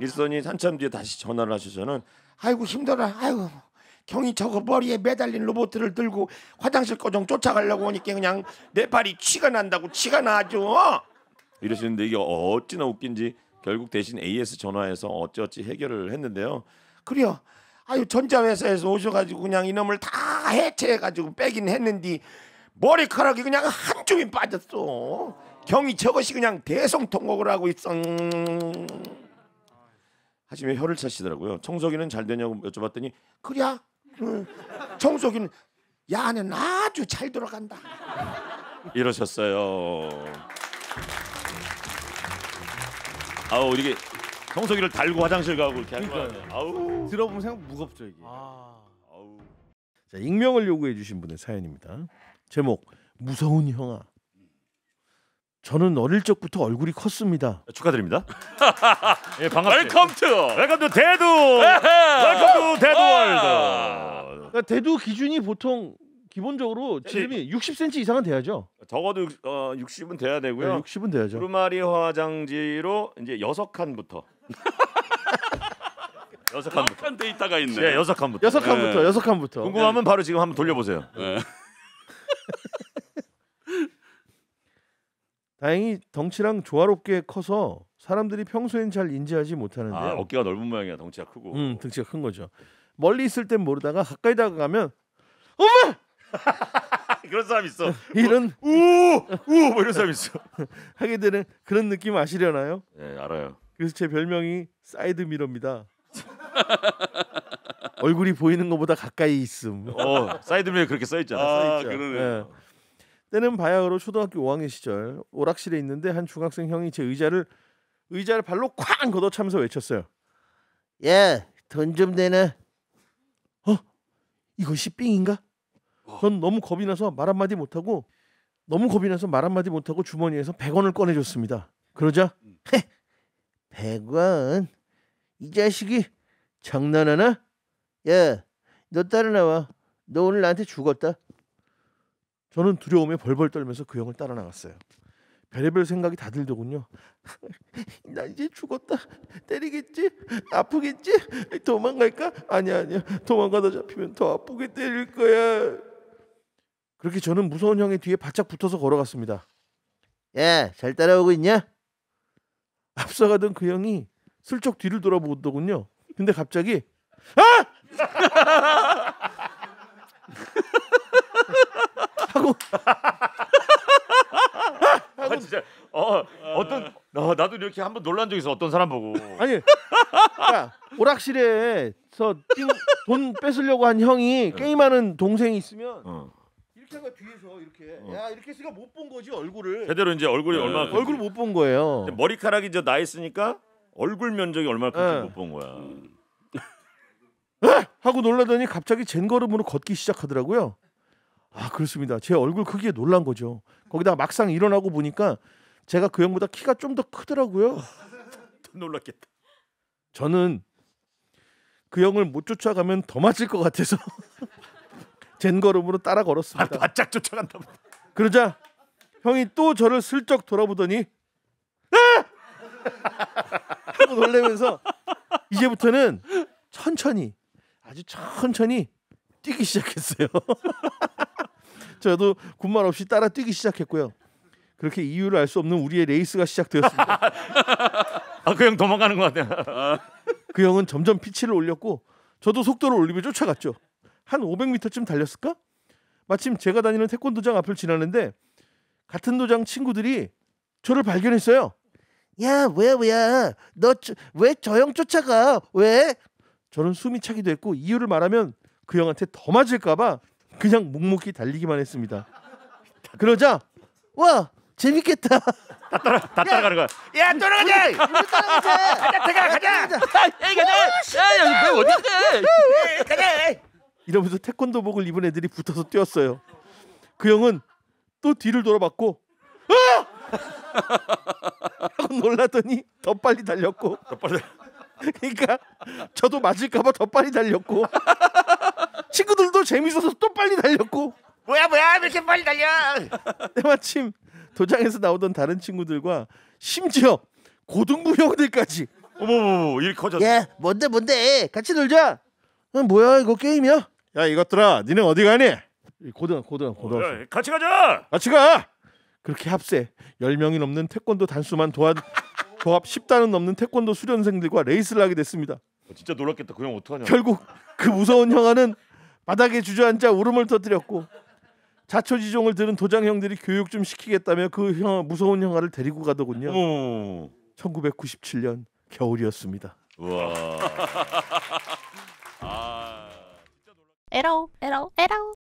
S1: 일선이 한참 뒤에 다시 전화를 하셔서는 아이고 힘들어 아이고 경이 저거 머리에 매달린 로봇을 들고 화장실 꺼정 쫓아가려고 하니까 그냥 내 발이 치가 난다고 치가 나죠. 이러시는데 이게 어찌나 웃긴지 결국 대신 AS 전화해서 어찌어찌 해결을 했는데요. 그래요. 아유 전자회사에서 오셔가지고 그냥 이놈을 다 해체해가지고 빼긴 했는데 머리카락이 그냥 한 줌이
S2: 빠졌어.
S1: 경이 저것이 그냥 대성통곡을 하고 있어. 하시며 혀를 차시더라고요. 청소기는 잘 되냐고 여쭤봤더니
S2: 그래 청소기는 야, 는 아주 잘 돌아간다.
S1: 이러셨어요. 아우 이게 청소기를 달고 화장실 가고 이렇게 하는 거아요 아우 들어보면 생각 무겁죠 이게. 아. 아우
S6: 자 익명을 요구해 주신 분의 사연입니다. 제목 무서운 형아. 저는 어릴 적부터 얼굴이 컸습니다. 축하드립니다. 예, 반갑습니다.
S1: 웰컴 투 웰컴 투
S6: 대두. 웰컴 투 대두 월드. 그러니까 대두 기준이 보통 기본적으로 지름이 예. 60cm 이상은 돼야죠.
S1: 적어도 어, 60은 돼야 되고요. 네, 60은 돼야죠. 루마리 화장지로 이제 예, 여섯 칸부터. 여섯 칸부터. 칸 데이터가
S4: 있네. 네, 여섯 칸부터.
S1: 여섯 칸부터. 네. 여섯 칸부터. 궁금하면 예. 바로 지금 한번 돌려보세요. 네.
S6: 다행히 덩치랑 조화롭게 커서 사람들이 평소엔 잘 인지하지 못하는데 아, 어깨가 넓은 모양이야. 덩치가 크고. 음, 덩치가 큰 거죠. 멀리 있을 땐 모르다가 가까이 다가가면 엄마!
S1: 그런 사람 있어.
S6: 이런 우우 뭐, 뭐 이런 사람 있어. 하게 되는 그런 느낌 아시려나요? 네, 알아요. 그래서 제 별명이 사이드 미러입니다. 얼굴이 보이는 것보다 가까이 있음. 어, 사이드 미러 그렇게 써 있잖아. 아, 써있죠. 그렇죠. 그러네. 네. 예. 때는 바야흐로 초등학교 5학년 시절 오락실에 있는데 한 중학생 형이 제 의자를 의자를 발로 쾅 걷어차면서 외쳤어요. 예, 돈좀 내놔. 어? 이것이 삥인가? 전 너무 겁이 나서 말 한마디 못하고 너무 겁이 나서 말 한마디 못하고 주머니에서 100원을 꺼내줬습니다. 그러자 헤, 100원? 이 자식이 장난하나? 야, 너 따라 나와. 너 오늘 나한테 죽었다. 저는 두려움에 벌벌 떨면서 그 형을 따라 나갔어요. 별의별 생각이 다 들더군요. 나 이제 죽었다. 때리겠지? 아프겠지? 도망갈까? 아니야, 아니야. 도망가다 잡히면 더 아프게 때릴 거야. 그렇게 저는 무서운 형의 뒤에 바짝 붙어서 걸어갔습니다. 야, 예, 잘 따라오고 있냐? 앞서가던 그 형이 슬쩍 뒤를 돌아보더군요. 근데 갑자기 아!
S1: 이렇게 한 번 놀란 적 있어 어떤 사람 보고. 아니
S6: 그러니까 오락실에서 돈 뺏으려고 한 형이 네. 게임하는 동생이 있으면 어. 이렇게 한거 뒤에서 이렇게 어. 야 이렇게 했니까못본 거지 얼굴을 제대로 이제 얼굴이 네. 얼마나 얼굴못 본 거예요.
S1: 머리카락이 저나 있으니까 얼굴 면적이 얼마나 네. 못본 거야.
S6: 네? 하고 놀라더니 갑자기 젠걸음으로 걷기 시작하더라고요. 아 그렇습니다. 제 얼굴 크기에 놀란 거죠. 거기다 막상 일어나고 보니까 제가 그 형보다 키가 좀 더 크더라고요.
S1: 더 놀랐겠다.
S6: 저는 그 형을 못 쫓아가면 더 맞을 것 같아서 젠 걸음으로 따라 걸었습니다. 아, 바짝 쫓아간다. 그러자 형이 또 저를 슬쩍 돌아보더니 아! 하고 놀래면서 이제부터는 천천히 아주 천천히 뛰기 시작했어요. 저도 군말 없이 따라 뛰기 시작했고요. 그렇게 이유를 알 수 없는 우리의 레이스가 시작되었습니다. 아그 형 도망가는 것 같아요. 그 형은 점점 피치를 올렸고 저도 속도를 올리며 쫓아갔죠. 한 500m쯤 달렸을까? 마침 제가 다니는 태권도장 앞을 지나는데 같은 도장 친구들이 저를 발견했어요. 야, 왜, 왜야? 너, 왜 저 형 쫓아가? 왜? 저는 숨이 차기도 했고 이유를 말하면 그 형한테 더 맞을까봐 그냥 묵묵히 달리기만 했습니다. 그러자, 와, 재밌겠다. 다 따라 다 따라가는 거야.
S2: 야 음, 음, 음, 따라가자. 가자 태가 가자. 가자. 야 이거 야 어디 가? 가자.
S6: 이러면서 태권도복을 입은 애들이 붙어서 뛰었어요. 그 형은 또 뒤를 돌아봤고 아! 놀라더니 더 빨리 달렸고 더 빨리. 그러니까 저도 맞을까봐 더 빨리 달렸고 친구들도 재밌어서 또 빨리 달렸고 뭐야 뭐야 왜 이렇게 빨리 달려? 때마침 도장에서 나오던 다른 친구들과 심지어 고등부 형들까지 어머 일 커졌어. 야 뭔데 뭔데 같이 놀자. 어, 뭐야 이거 게임이야? 야 이것들아 니네 어디 가니? 고등 고등 고등.
S1: 어, 같이 가자.
S6: 같이 가. 그렇게 합세 10명이 넘는 태권도 단수만 도합 10단은 넘는 태권도 수련생들과 레이스를 하게 됐습니다. 어, 진짜 놀랐겠다. 그형 어떡하냐. 결국 그 무서운 형아는 바닥에 주저앉자 울음을 터뜨렸고 자초지종을 들은 도장 형들이 교육 좀 시키겠다며 그 형, 무서운 형아를 데리고 가더군요. 오. 어. 1997년 겨울이었습니다.
S4: 와.
S1: 에러
S3: 에러 에러